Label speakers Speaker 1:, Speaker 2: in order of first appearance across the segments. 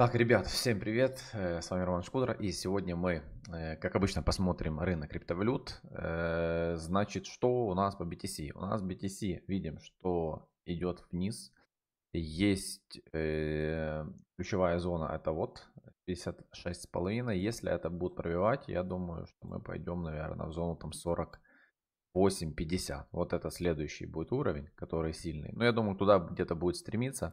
Speaker 1: Так, ребят, всем привет, э, с вами Роман Шкудра, и сегодня мы, э, как обычно, посмотрим рынок криптовалют. Э, значит, что у нас по BTC? У нас BTC, видим, что идет вниз, есть ключевая зона, это вот 56,5, если это будет пробивать, я думаю, что мы пойдем, наверное, в зону там 40 8.50. Вот это следующий будет уровень, который сильный. Но я думаю, туда где-то будет стремиться,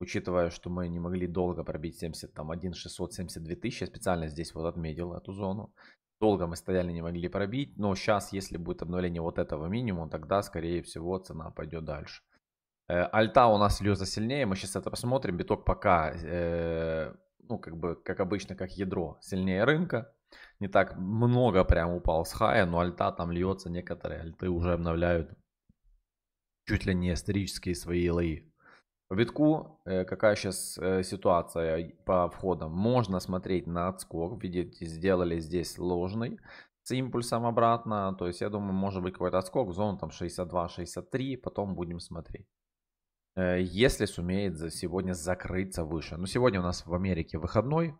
Speaker 1: учитывая, что мы не могли долго пробить 70, там 1 672 тысячи. Я специально здесь вот отметил эту зону. Долго мы стояли, не могли пробить, но сейчас, если будет обновление вот этого минимума, тогда, скорее всего, цена пойдет дальше. Э, альта у нас слеза сильнее, мы сейчас это посмотрим. Биток пока, э, ну, как бы, как обычно, как ядро сильнее рынка не так много прям упал с хая, но альта там льется, некоторые альты уже обновляют чуть ли не исторические свои лои. По витку э, какая сейчас э, ситуация по входам? Можно смотреть на отскок, видите, сделали здесь ложный с импульсом обратно, то есть я думаю, может быть какой-то отскок в зону там 62-63, потом будем смотреть э, если сумеет сегодня закрыться выше. Но ну, сегодня у нас в Америке выходной,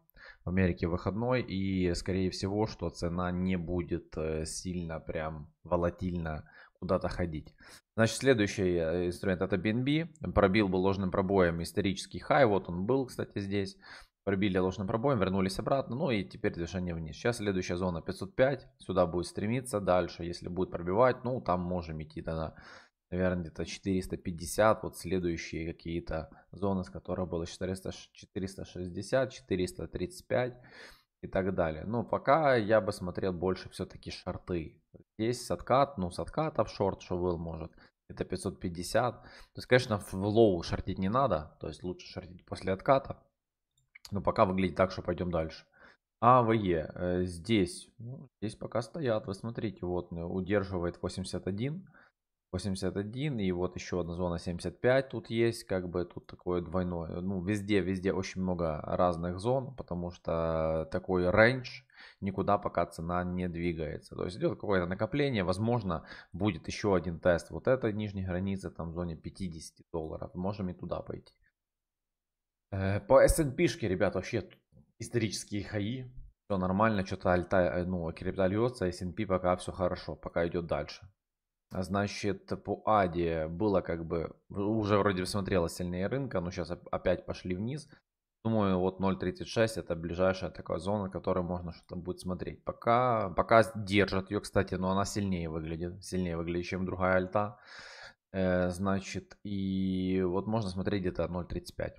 Speaker 1: в Америке выходной, и скорее всего, что цена не будет э, сильно прям волатильно куда-то ходить. Значит, следующий э, инструмент это BNB. Пробил был ложным пробоем исторический хай. Вот он был, кстати, здесь. Пробили ложным пробоем, вернулись обратно, ну и теперь движение вниз. Сейчас следующая зона 505, сюда будет стремиться дальше, если будет пробивать, ну там можем идти тогда наверное, где-то 450, вот следующие какие-то зоны, с которых было 400, 460, 435 и так далее. Но пока я бы смотрел больше все-таки шорты. Здесь откат, ну с отката в шорт, что был может, это 550. То есть, конечно, в лоу шортить не надо, то есть лучше шортить после отката. Но пока выглядит так, что пойдем дальше. АВЕ э, здесь, ну, здесь пока стоят, вы смотрите, вот э, удерживает 81. 81, и вот еще одна зона 75 тут есть, как бы тут такое двойное, ну везде, везде очень много разных зон, потому что такой рейндж, никуда пока цена не двигается. То есть идет какое-то накопление, возможно, будет еще один тест вот этой нижней границы, там в зоне 50 долларов, можем и туда пойти. Э, по S&P-шке, ребят, вообще исторические хаи, все нормально, что-то альта, э, ну, крепталиется, S&P пока все хорошо, пока идет дальше. А значит, по Аде было как бы, уже вроде смотрела сильнее рынка, но сейчас опять пошли вниз. Думаю, вот 0.36 это ближайшая такая зона, которую можно что-то будет смотреть. Пока, пока держат ее, кстати, но она сильнее выглядит, сильнее выглядит, чем другая альта. Э, значит, и вот можно смотреть где-то 0.35,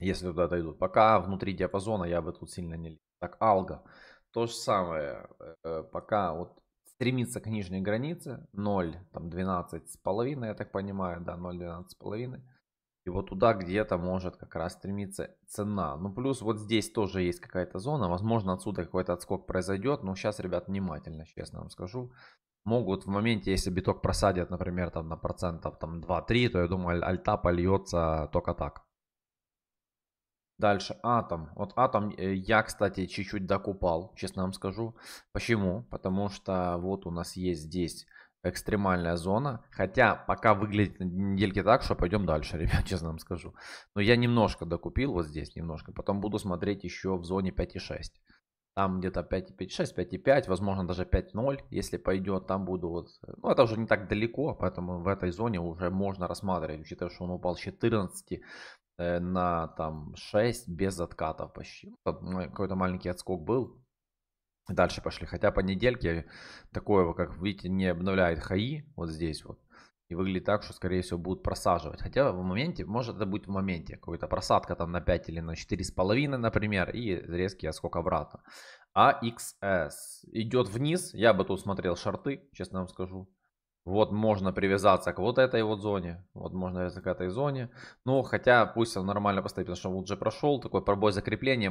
Speaker 1: если туда дойдут. Пока внутри диапазона я бы тут сильно не... Так, алга. То же самое, э, пока вот стремится к нижней границе 0, там 12 с половиной, я так понимаю, да, 0,12 с половиной. И вот туда где-то может как раз стремиться цена. Ну плюс вот здесь тоже есть какая-то зона, возможно отсюда какой-то отскок произойдет, но сейчас, ребят, внимательно, честно вам скажу. Могут в моменте, если биток просадят, например, там на процентов там 2-3, то я думаю, альта польется только так. Дальше Атом. Вот Атом э, я, кстати, чуть-чуть докупал, честно вам скажу. Почему? Потому что вот у нас есть здесь экстремальная зона. Хотя пока выглядит на недельке так, что пойдем дальше, ребят, честно вам скажу. Но я немножко докупил вот здесь, немножко. Потом буду смотреть еще в зоне 5.6. Там где-то 5.5.6, 5.5, возможно даже 5.0, если пойдет, там буду вот... Э, ну, это уже не так далеко, поэтому в этой зоне уже можно рассматривать, учитывая, что он упал с 14 Э, на там 6 без откатов почти. Какой-то маленький отскок был. Дальше пошли. Хотя по недельке такое, как видите, не обновляет хаи вот здесь вот. И выглядит так, что скорее всего будут просаживать. Хотя в моменте, может это будет в моменте. Какая-то просадка там на 5 или на 4,5, например. И резкий отскок обратно. а AXS идет вниз. Я бы тут смотрел шорты честно вам скажу. Вот можно привязаться к вот этой вот зоне. Вот можно привязаться к этой зоне. Ну, хотя пусть он нормально поставит, потому что он уже прошел. Такой пробой за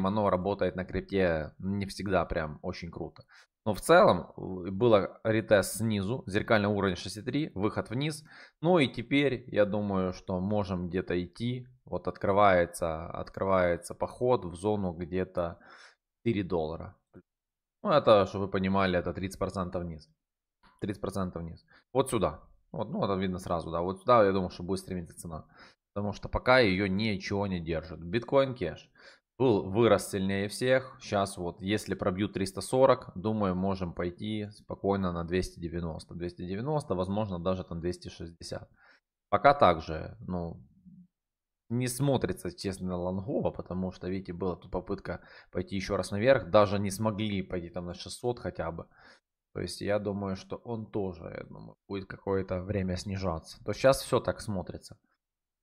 Speaker 1: оно работает на крипте не всегда прям очень круто. Но в целом было ретест снизу, зеркальный уровень 63, выход вниз. Ну и теперь я думаю, что можем где-то идти. Вот открывается, открывается поход в зону где-то 4 доллара. Ну это, чтобы вы понимали, это 30% вниз. 30% вниз. Вот сюда. Вот, ну, это видно сразу, да. Вот сюда, я думаю, что будет стремиться цена. Потому что пока ее ничего не держит. Биткоин кэш был вырос сильнее всех. Сейчас вот, если пробьют 340, думаю, можем пойти спокойно на 290. 290, возможно, даже там 260. Пока также, ну, не смотрится, честно, лонгово, потому что, видите, была тут попытка пойти еще раз наверх. Даже не смогли пойти там на 600 хотя бы. То есть я думаю, что он тоже, я думаю, будет какое-то время снижаться. То сейчас все так смотрится.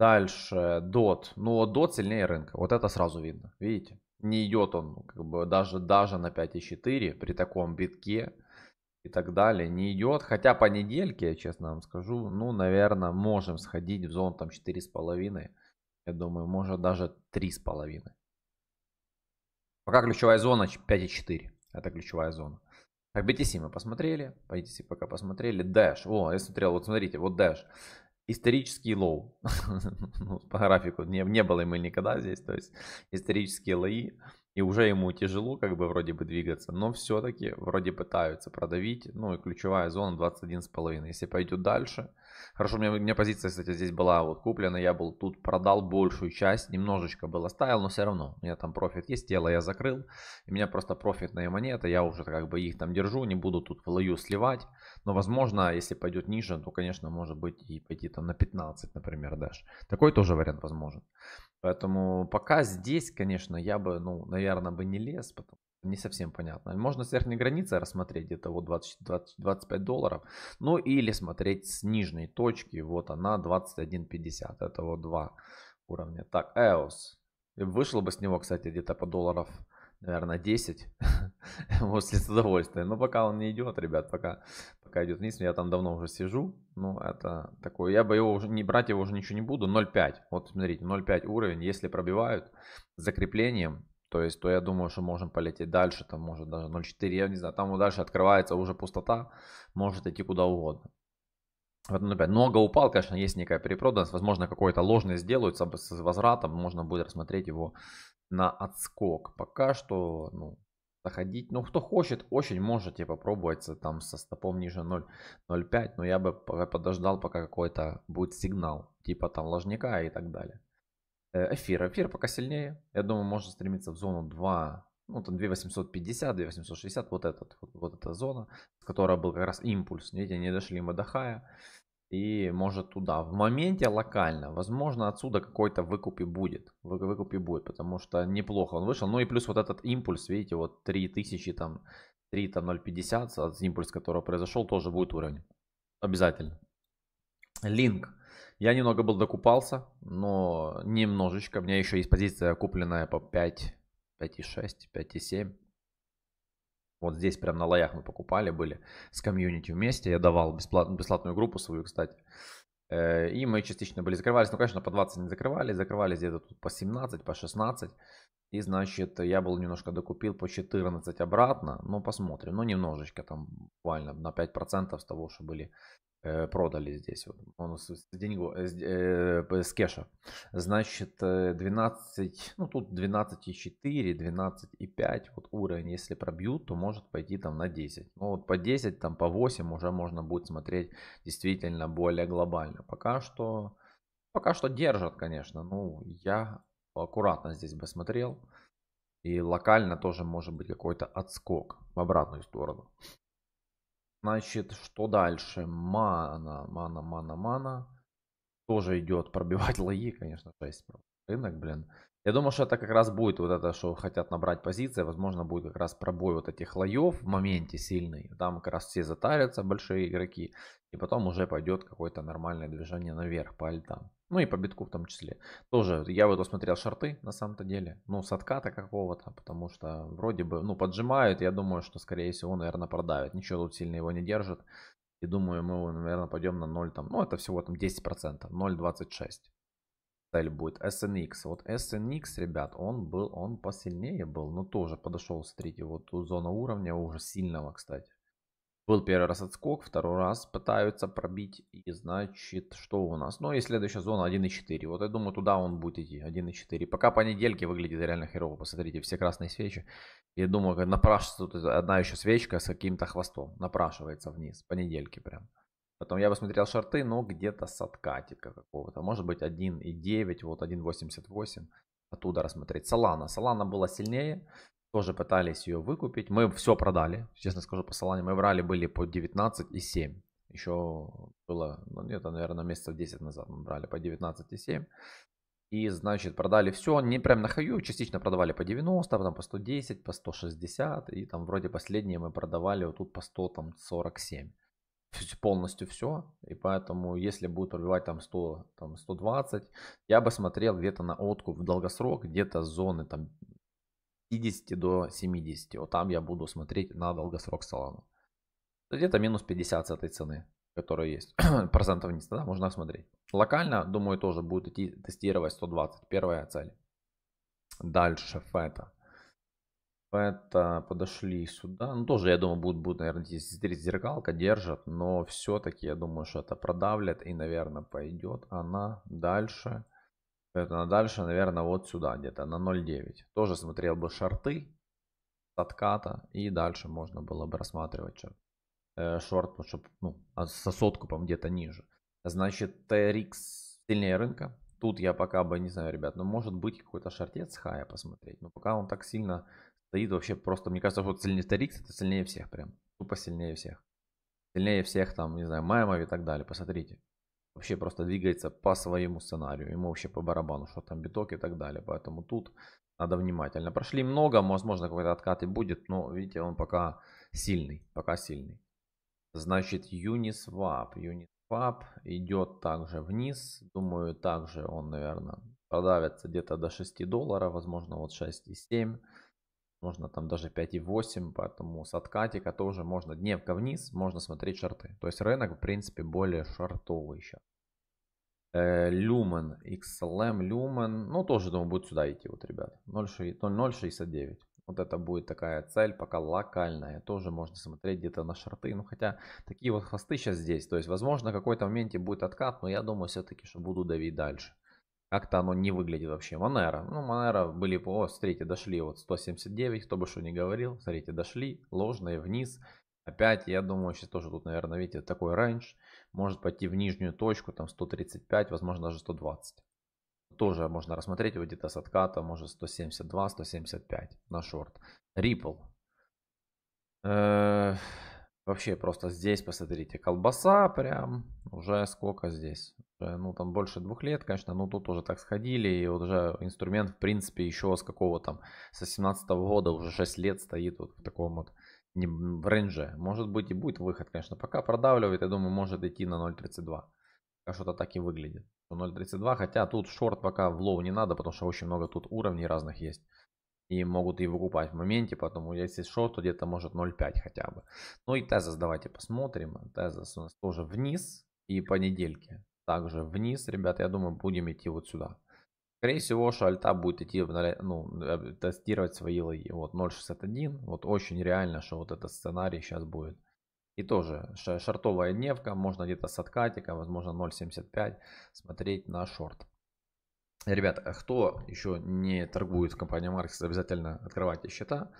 Speaker 1: Дальше DOT. Ну, DOT сильнее рынка. Вот это сразу видно. Видите? Не идет он ну, как бы даже, даже на 5,4 при таком битке и так далее. Не идет. Хотя по недельке, я честно вам скажу, ну, наверное, можем сходить в зону там 4,5. Я думаю, может даже 3,5. Пока ключевая зона 5,4. Это ключевая зона. А BTC мы посмотрели, BTC пока посмотрели. Dash, о, я смотрел, вот смотрите, вот Dash. Исторический лоу. Ну, по графику не, не было ему никогда здесь, то есть исторические лои. И уже ему тяжело как бы вроде бы двигаться, но все-таки вроде пытаются продавить. Ну и ключевая зона 21,5. Если пойдет дальше, Хорошо, у меня, у меня позиция, кстати, здесь была вот куплена, я был тут, продал большую часть, немножечко было ставил, но все равно, у меня там профит есть, тело я закрыл, у меня просто профитные монеты, я уже как бы их там держу, не буду тут в лою сливать, но возможно, если пойдет ниже, то, конечно, может быть и пойти там на 15, например, даже. Такой тоже вариант возможен. Поэтому пока здесь, конечно, я бы, ну, наверное, бы не лез, потом не совсем понятно. Можно с верхней границы рассмотреть, где-то вот 20, 20, 25 долларов. Ну или смотреть с нижней точки, вот она 21.50, это вот два уровня. Так, EOS. Вышло бы с него, кстати, где-то по долларов, наверное, 10. После с удовольствием. Но пока он не идет, ребят, пока, пока идет вниз. Я там давно уже сижу. Ну, это такое. Я бы его уже не брать, его уже ничего не буду. 0,5. Вот смотрите, 0,5 уровень. Если пробивают закреплением, то есть, то я думаю, что можем полететь дальше, там может даже 0.4, я не знаю, там дальше открывается уже пустота, может идти куда угодно. Вот, ну, опять, много упал, конечно, есть некая перепроданность, возможно, какой-то ложный сделают с возвратом, можно будет рассмотреть его на отскок. Пока что, ну, заходить, ну, кто хочет, очень можете попробовать там со стопом ниже 0.05, но я бы подождал, пока какой-то будет сигнал, типа там ложника и так далее. Э, эфир. А эфир пока сильнее. Я думаю, можно стремиться в зону 2, ну там 2850, 2860, вот этот, вот, вот эта зона, с которой был как раз импульс. Видите, не дошли мы до хая. И может туда. В моменте локально. Возможно, отсюда какой-то выкуп и будет. выкуп и будет, потому что неплохо он вышел. Ну и плюс вот этот импульс, видите, вот 3000 там, 3 там 0,50, а импульс, который произошел, тоже будет уровень. Обязательно. Линк. Я немного был докупался, но немножечко. У меня еще есть позиция купленная по 5, 5,6, 5,7. Вот здесь прям на лоях мы покупали, были с комьюнити вместе. Я давал бесплат, бесплатную группу свою, кстати. Э, и мы частично были закрывались. Ну, конечно, по 20 не закрывали. Закрывались где-то тут по 17, по 16. И, значит, я был немножко докупил по 14 обратно. Ну, посмотрим. Ну, немножечко там буквально на 5% с того, что были Э, продали здесь. Вот. Он с, с, деньгу, э, с, э, с кэша. Значит, 12, э, ну тут и 5 вот уровень. Если пробьют, то может пойти там на 10. Ну вот по 10, там по 8 уже можно будет смотреть действительно более глобально. Пока что, пока что держат, конечно. Ну, я аккуратно здесь бы смотрел. И локально тоже может быть какой-то отскок в обратную сторону. Значит, что дальше? Мана, мана, мана, мана. Тоже идет пробивать лои, конечно, 6 рынок, блин. Я думаю, что это как раз будет вот это, что хотят набрать позиции. Возможно, будет как раз пробой вот этих лоев в моменте сильный. Там как раз все затарятся, большие игроки. И потом уже пойдет какое-то нормальное движение наверх по альтам. Ну и по битку в том числе. Тоже я вот смотрел шорты на самом-то деле. Ну, с отката какого-то, потому что вроде бы, ну, поджимают. Я думаю, что, скорее всего, он, наверное, продавит. Ничего тут сильно его не держит. И думаю, мы, наверное, пойдем на 0 там. Ну, это всего там 10%. 0,26 цель будет SNX. Вот SNX, ребят, он был, он посильнее был, но тоже подошел, смотрите, вот у зона уровня уже сильного, кстати. Был первый раз отскок, второй раз пытаются пробить. И значит, что у нас? Ну и следующая зона 1.4. Вот я думаю, туда он будет идти. 1.4. Пока понедельки выглядит реально херово. Посмотрите, все красные свечи. Я думаю, напрашивается тут одна еще свечка с каким-то хвостом. Напрашивается вниз. понедельки прям. Потом я бы смотрел шарты, но где-то с откатика какого-то. Может быть 1.9, вот 1.88. Оттуда рассмотреть. Салана. Салана была сильнее. Тоже пытались ее выкупить. Мы все продали. Честно скажу, посылания мы брали были по 19 и 7. Еще было, ну, нет наверное, месяцев 10 назад мы брали по 19 и 7. И, значит, продали все, не прям на хаю, частично продавали по 90, потом по 110, по 160, и там вроде последние мы продавали вот тут по 100, там 47. Полностью все, и поэтому если будут пробивать там 100, там 120, я бы смотрел где-то на откуп в долгосрок, где-то зоны там 50 до 70. Вот там я буду смотреть на долгосрок Solana. Где-то минус 50 с этой цены, которая есть. Процентов вниз, тогда можно смотреть. Локально, думаю, тоже будет идти тестировать 120. Первая цель. Дальше фета. это подошли сюда. Ну, тоже, я думаю, будет, будет наверное, здесь зеркалка держит. Но все-таки, я думаю, что это продавлят. И, наверное, пойдет она дальше. Поэтому дальше, наверное, вот сюда где-то на 0.9. Тоже смотрел бы шорты отката. И дальше можно было бы рассматривать э, шорт, шорт чтобы, ну, ну а со соткупом где-то ниже. Значит, TRX сильнее рынка. Тут я пока бы, не знаю, ребят, но ну, может быть какой-то шортец хая посмотреть. Но пока он так сильно стоит вообще просто, мне кажется, вот сильнее TRX, это сильнее всех прям. Тупо сильнее всех. Сильнее всех там, не знаю, Маймов и так далее. Посмотрите вообще просто двигается по своему сценарию. Ему вообще по барабану, что там биток и так далее. Поэтому тут надо внимательно. Прошли много, возможно, какой-то откат и будет, но, видите, он пока сильный, пока сильный. Значит, Uniswap. Uniswap идет также вниз. Думаю, также он, наверное, продавится где-то до 6 долларов, возможно, вот 6,7 можно там даже 5,8, поэтому с откатика тоже можно дневка вниз, можно смотреть шарты. То есть рынок, в принципе, более шортовый еще. Э, Люмен, XLM, эм, Люмен, ну тоже, думаю, будет сюда идти, вот, ребят, 0,069. Вот это будет такая цель, пока локальная. Тоже можно смотреть где-то на шарты. Ну, хотя такие вот хвосты сейчас здесь. То есть, возможно, в какой-то моменте будет откат, но я думаю все-таки, что буду давить дальше. Как-то оно не выглядит вообще. манера. Ну, манера были, по смотрите, дошли вот 179, кто бы что ни говорил. Смотрите, дошли, ложные, вниз. Опять, я думаю, сейчас тоже тут, наверное, видите, такой рейндж. Может пойти в нижнюю точку, там 135, возможно, даже 120. Тоже можно рассмотреть его где-то с отката, может 172, 175 на шорт. Ripple. Э, Вообще просто здесь, посмотрите, колбаса прям уже сколько здесь? Ну там больше двух лет, конечно, но тут уже так сходили. И вот уже инструмент, в принципе, еще с какого там, со 17 -го года уже 6 лет стоит вот в таком вот не, в рейнже. Может быть и будет выход, конечно. Пока продавливает, я думаю, может идти на 0.32. Пока что-то так и выглядит. 0.32, хотя тут шорт пока в лоу не надо, потому что очень много тут уровней разных есть и могут и выкупать в моменте, потом если шорт то где-то может 0,5 хотя бы. Ну и Тезос давайте посмотрим. Тезос у нас тоже вниз и понедельки также вниз, ребят. я думаю, будем идти вот сюда. Скорее всего, что альта будет идти, в, ну, э, тестировать свои логи. Вот 0.61, вот очень реально, что вот этот сценарий сейчас будет. И тоже шортовая дневка, можно где-то с откатика, возможно 0.75 смотреть на шорт. Ребята, а кто еще не торгует в компании Маркс, обязательно открывайте счета.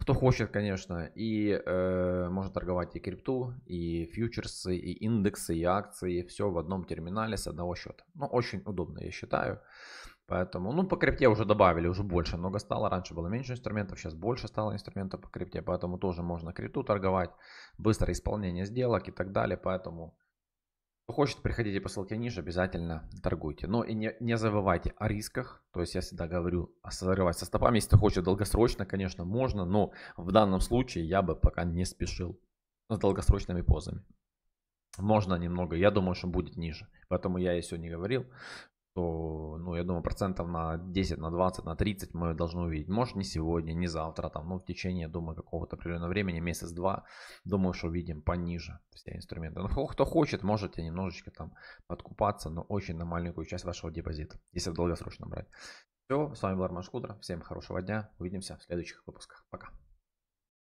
Speaker 1: Кто хочет, конечно, и э, можно торговать и крипту, и фьючерсы, и индексы, и акции, все в одном терминале с одного счета. Ну, очень удобно, я считаю. Поэтому, ну, по крипте уже добавили, уже больше много стало. Раньше было меньше инструментов, сейчас больше стало инструментов по крипте. Поэтому тоже можно крипту торговать, быстрое исполнение сделок и так далее. Поэтому хочет, приходите по ссылке ниже, обязательно торгуйте. Но и не, не забывайте о рисках. То есть я всегда говорю о созревать со стопами. Если ты хочешь долгосрочно, конечно, можно, но в данном случае я бы пока не спешил с долгосрочными позами. Можно немного, я думаю, что будет ниже. Поэтому я и сегодня говорил, то, ну, я думаю, процентов на 10, на 20, на 30 мы должны увидеть. Может, не сегодня, не завтра, там, но ну, в течение, думаю, какого-то определенного времени, месяц-два, думаю, что увидим пониже все инструменты. Но ну, кто хочет, можете немножечко там подкупаться, но очень на маленькую часть вашего депозита, если в долгосрочном брать. Все, с вами был Арман Шкудра, всем хорошего дня, увидимся в следующих выпусках, пока.